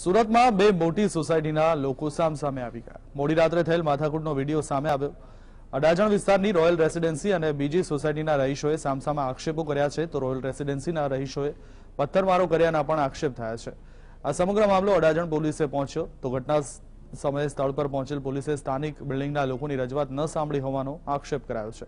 સુરતમાં બે મોટી સોસાયટીના લોકો સામ સામે આવી ગયા મોડી રાત્રે થયેલ માથાકૂટનો વિડીયો સામે આવ્યો અડાજણ વિસ્તારની રોયલ રેસિડેન્સી અને બીજી સોસાયટીના રહીશોએ સામસામે આક્ષેપો કર્યા છે તો રોયલ રેસિડેન્સીના રહીશોએ પથ્થરમારો કર્યાના પણ આક્ષેપ થયા છે આ સમગ્ર મામલો અડાજણ પોલીસે પહોંચ્યો તો ઘટના સમયે સ્થળ પર પહોંચેલ પોલીસે સ્થાનિક બિલ્ડિંગના લોકોની રજૂઆત ન સાંભળી હોવાનો આક્ષેપ કરાયો છે